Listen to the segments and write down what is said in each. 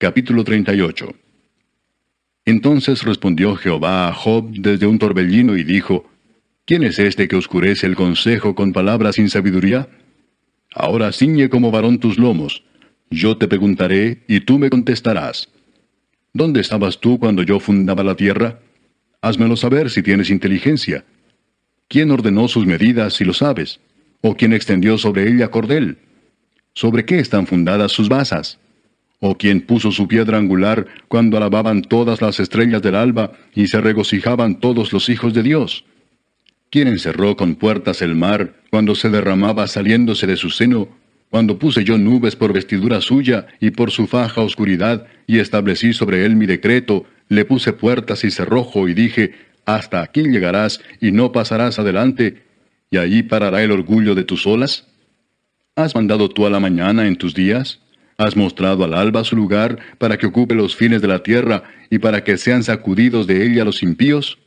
Capítulo 38 Entonces respondió Jehová a Job desde un torbellino y dijo, ¿Quién es este que oscurece el consejo con palabras sin sabiduría? Ahora ciñe como varón tus lomos. Yo te preguntaré y tú me contestarás. ¿Dónde estabas tú cuando yo fundaba la tierra? Házmelo saber si tienes inteligencia. ¿Quién ordenó sus medidas si lo sabes? ¿O quién extendió sobre ella cordel? ¿Sobre qué están fundadas sus basas? o quien puso su piedra angular cuando alababan todas las estrellas del alba y se regocijaban todos los hijos de Dios, Quién encerró con puertas el mar cuando se derramaba saliéndose de su seno, cuando puse yo nubes por vestidura suya y por su faja oscuridad, y establecí sobre él mi decreto, le puse puertas y cerrojo y dije, hasta aquí llegarás y no pasarás adelante, y ahí parará el orgullo de tus olas? ¿Has mandado tú a la mañana en tus días? Has mostrado al alba su lugar para que ocupe los fines de la tierra y para que sean sacudidos de ella los impíos.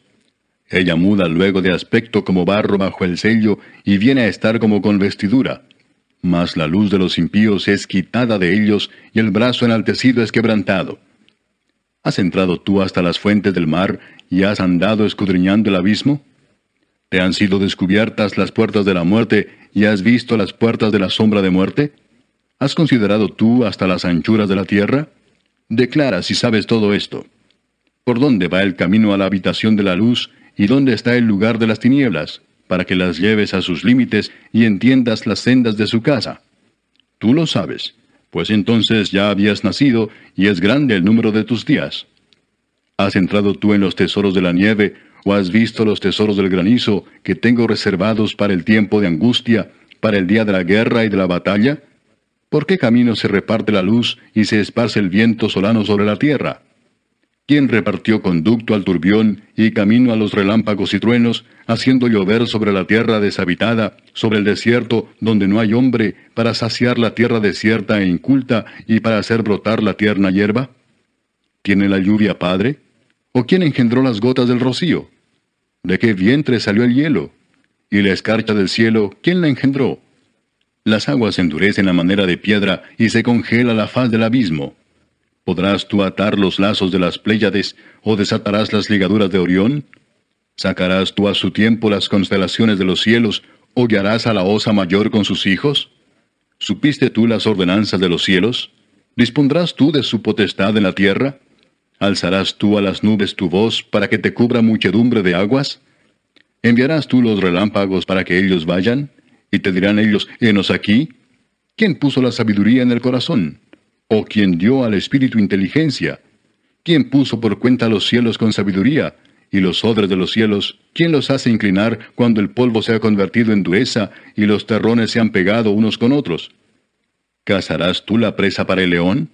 Ella muda luego de aspecto como barro bajo el sello y viene a estar como con vestidura. Mas la luz de los impíos es quitada de ellos y el brazo enaltecido es quebrantado. ¿Has entrado tú hasta las fuentes del mar y has andado escudriñando el abismo? ¿Te han sido descubiertas las puertas de la muerte y has visto las puertas de la sombra de muerte? ¿Has considerado tú hasta las anchuras de la tierra? Declara si sabes todo esto. ¿Por dónde va el camino a la habitación de la luz y dónde está el lugar de las tinieblas? Para que las lleves a sus límites y entiendas las sendas de su casa. Tú lo sabes, pues entonces ya habías nacido y es grande el número de tus días. ¿Has entrado tú en los tesoros de la nieve o has visto los tesoros del granizo que tengo reservados para el tiempo de angustia, para el día de la guerra y de la batalla? ¿Por qué camino se reparte la luz y se esparce el viento solano sobre la tierra? ¿Quién repartió conducto al turbión y camino a los relámpagos y truenos, haciendo llover sobre la tierra deshabitada, sobre el desierto donde no hay hombre, para saciar la tierra desierta e inculta y para hacer brotar la tierna hierba? ¿Tiene la lluvia padre? ¿O quién engendró las gotas del rocío? ¿De qué vientre salió el hielo? ¿Y la escarcha del cielo, quién la engendró? Las aguas endurecen a manera de piedra y se congela la faz del abismo. ¿Podrás tú atar los lazos de las Pléyades o desatarás las ligaduras de Orión? ¿Sacarás tú a su tiempo las constelaciones de los cielos o guiarás a la osa mayor con sus hijos? ¿Supiste tú las ordenanzas de los cielos? ¿Dispondrás tú de su potestad en la tierra? ¿Alzarás tú a las nubes tu voz para que te cubra muchedumbre de aguas? ¿Enviarás tú los relámpagos para que ellos vayan? Y te dirán ellos, henos aquí. ¿Quién puso la sabiduría en el corazón? ¿O quién dio al espíritu inteligencia? ¿Quién puso por cuenta los cielos con sabiduría? y los odres de los cielos, ¿quién los hace inclinar cuando el polvo se ha convertido en dureza y los terrones se han pegado unos con otros? ¿Cazarás tú la presa para el león?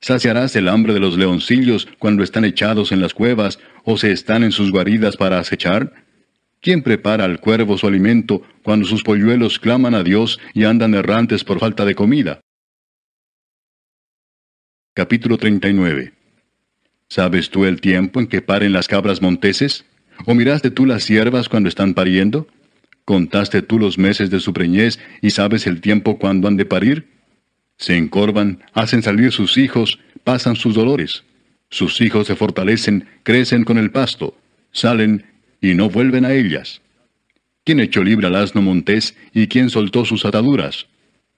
¿Saciarás el hambre de los leoncillos cuando están echados en las cuevas o se están en sus guaridas para acechar? ¿Quién prepara al cuervo su alimento cuando sus polluelos claman a Dios y andan errantes por falta de comida? Capítulo 39 ¿Sabes tú el tiempo en que paren las cabras monteses? ¿O miraste tú las siervas cuando están pariendo? ¿Contaste tú los meses de su preñez y sabes el tiempo cuando han de parir? Se encorvan, hacen salir sus hijos, pasan sus dolores. Sus hijos se fortalecen, crecen con el pasto, salen y no vuelven a ellas. ¿Quién echó libre al asno montés y quién soltó sus ataduras?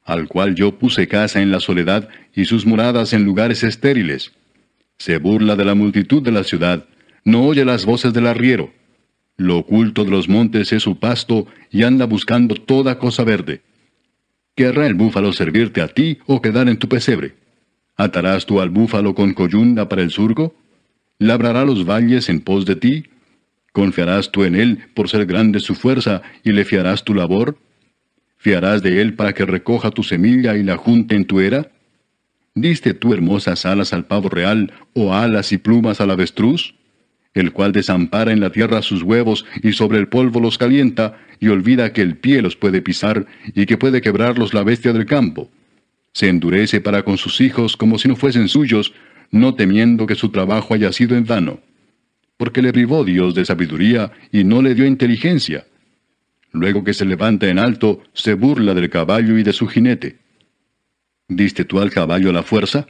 Al cual yo puse casa en la soledad y sus moradas en lugares estériles. Se burla de la multitud de la ciudad, no oye las voces del arriero. Lo oculto de los montes es su pasto y anda buscando toda cosa verde. ¿Querrá el búfalo servirte a ti o quedar en tu pesebre? ¿Atarás tú al búfalo con coyunda para el surco? ¿Labrará los valles en pos de ti? ¿Confiarás tú en él por ser grande su fuerza y le fiarás tu labor? ¿Fiarás de él para que recoja tu semilla y la junte en tu era? ¿Diste tú hermosas alas al pavo real o alas y plumas al avestruz? El cual desampara en la tierra sus huevos y sobre el polvo los calienta y olvida que el pie los puede pisar y que puede quebrarlos la bestia del campo. Se endurece para con sus hijos como si no fuesen suyos, no temiendo que su trabajo haya sido en vano porque le privó Dios de sabiduría y no le dio inteligencia. Luego que se levanta en alto, se burla del caballo y de su jinete. ¿Diste tú al caballo la fuerza?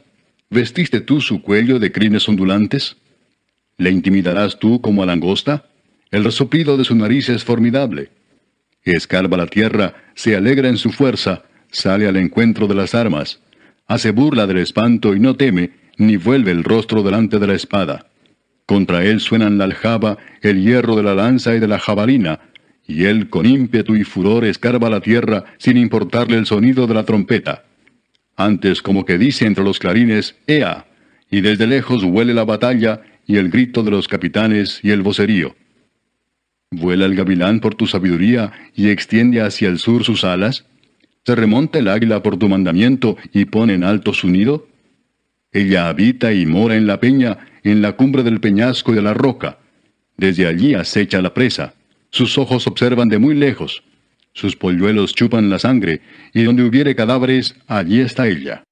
¿Vestiste tú su cuello de crines ondulantes? ¿Le intimidarás tú como a langosta? El resopido de su nariz es formidable. Escarba la tierra, se alegra en su fuerza, sale al encuentro de las armas, hace burla del espanto y no teme, ni vuelve el rostro delante de la espada. Contra él suenan la aljaba, el hierro de la lanza y de la jabalina, y él con ímpetu y furor escarba la tierra sin importarle el sonido de la trompeta. Antes como que dice entre los clarines, ¡Ea! Y desde lejos huele la batalla y el grito de los capitanes y el vocerío. Vuela el gavilán por tu sabiduría y extiende hacia el sur sus alas. ¿Se remonta el águila por tu mandamiento y pone en alto su nido? Ella habita y mora en la peña, en la cumbre del peñasco y de la roca. Desde allí acecha la presa. Sus ojos observan de muy lejos. Sus polluelos chupan la sangre, y donde hubiere cadáveres, allí está ella.